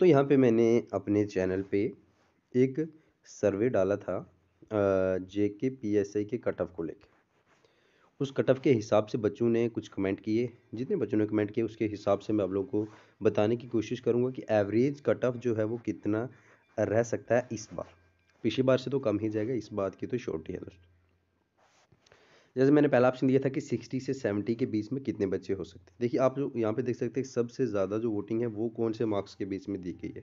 तो यहाँ पे मैंने अपने चैनल पे एक सर्वे डाला था जे के पी एस आई के कट ऑफ को लेकर उस कट ऑफ के हिसाब से बच्चों ने कुछ कमेंट किए जितने बच्चों ने कमेंट किए उसके हिसाब से मैं आप लोगों को बताने की कोशिश करूँगा कि एवरेज कट ऑफ जो है वो कितना रह सकता है इस बार पिछली बार से तो कम ही जाएगा इस बात की तो शॉर्ट ही है दोस्तों जैसे मैंने पहला ऑप्शन दिया था कि सिक्सटी से सेवेंटी के बीच में कितने बच्चे हो सकते हैं देखिए आप जो यहाँ पे देख सकते हैं सबसे ज़्यादा जो वोटिंग है वो कौन से मार्क्स के बीच में दी गई है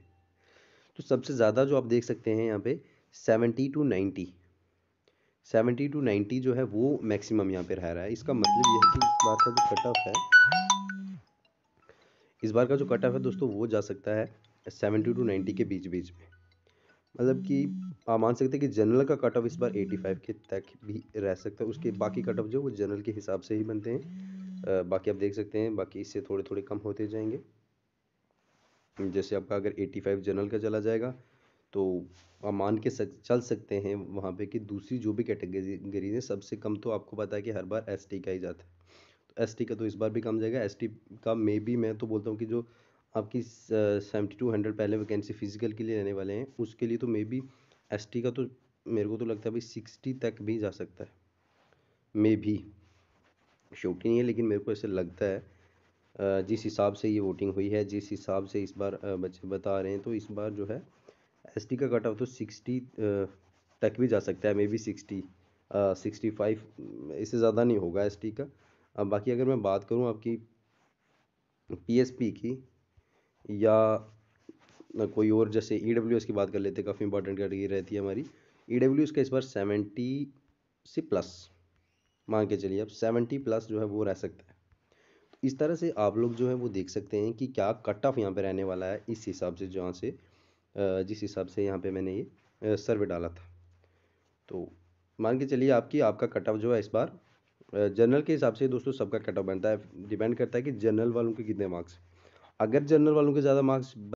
तो सबसे ज़्यादा जो आप देख सकते हैं यहाँ पे seventy two ninety seventy two ninety जो है वो मैक्सिमम यहाँ पे रह रहा है इसका मतलब यह है कि इस बार का जो कट ऑफ है इस बार का जो कट ऑफ है दोस्तों वो जा सकता है सेवेंटी टू नाइन्टी के बीच बीच में मतलब कि आप मान सकते हैं कि जनरल का कट ऑफ इस बार 85 के तक भी रह सकता है उसके बाकी कट ऑफ जो वो जनरल के हिसाब से ही बनते हैं आ, बाकी आप देख सकते हैं बाकी इससे थोड़े थोड़े कम होते जाएंगे जैसे आपका अगर 85 जनरल का चला जाएगा तो आप मान के सक, चल सकते हैं वहाँ पे कि दूसरी जो भी कैटेगरी है सबसे कम तो आपको पता है कि हर बार एस का ही जाता है तो एस का तो इस बार भी कम जाएगा एस का मे भी मैं तो बोलता हूँ कि जो आपकी सेवेंटी टू हंड्रेड पहले वैकेंसी फिजिकल के लिए रहने वाले हैं उसके लिए तो मे बी एस का तो मेरे को तो लगता है भाई सिक्सटी तक भी जा सकता है मे भी श्योरिटी नहीं है लेकिन मेरे को ऐसे लगता है जिस हिसाब से ये वोटिंग हुई है जिस हिसाब से इस बार बच्चे बता रहे हैं तो इस बार जो है एस का कट ऑफ तो सिक्सटी तक भी जा सकता है maybe sixty sixty five इससे ज़्यादा नहीं होगा एस का अब बाकी अगर मैं बात करूँ आपकी पी की या कोई और जैसे ई डब्ल्यू एस की बात कर लेते हैं काफ़ी इंपॉर्टेंट कैटेगरी रहती है हमारी ई डब्ल्यू एस का इस बार सेवेंटी से प्लस मान के चलिए अब सेवेंटी प्लस जो है वो रह सकता है तो इस तरह से आप लोग जो है वो देख सकते हैं कि क्या कट ऑफ यहाँ पर रहने वाला है इस हिसाब से जहाँ से जिस हिसाब से यहाँ पर मैंने ये सर्वे डाला था तो मान के चलिए आपकी आपका कट ऑफ जो है इस बार जनरल के हिसाब से दोस्तों सबका कट ऑफ बनता है डिपेंड करता है कि जनरल वालों के कितने मार्क्स अगर जनरल वालों के ज़्यादा मार्क्स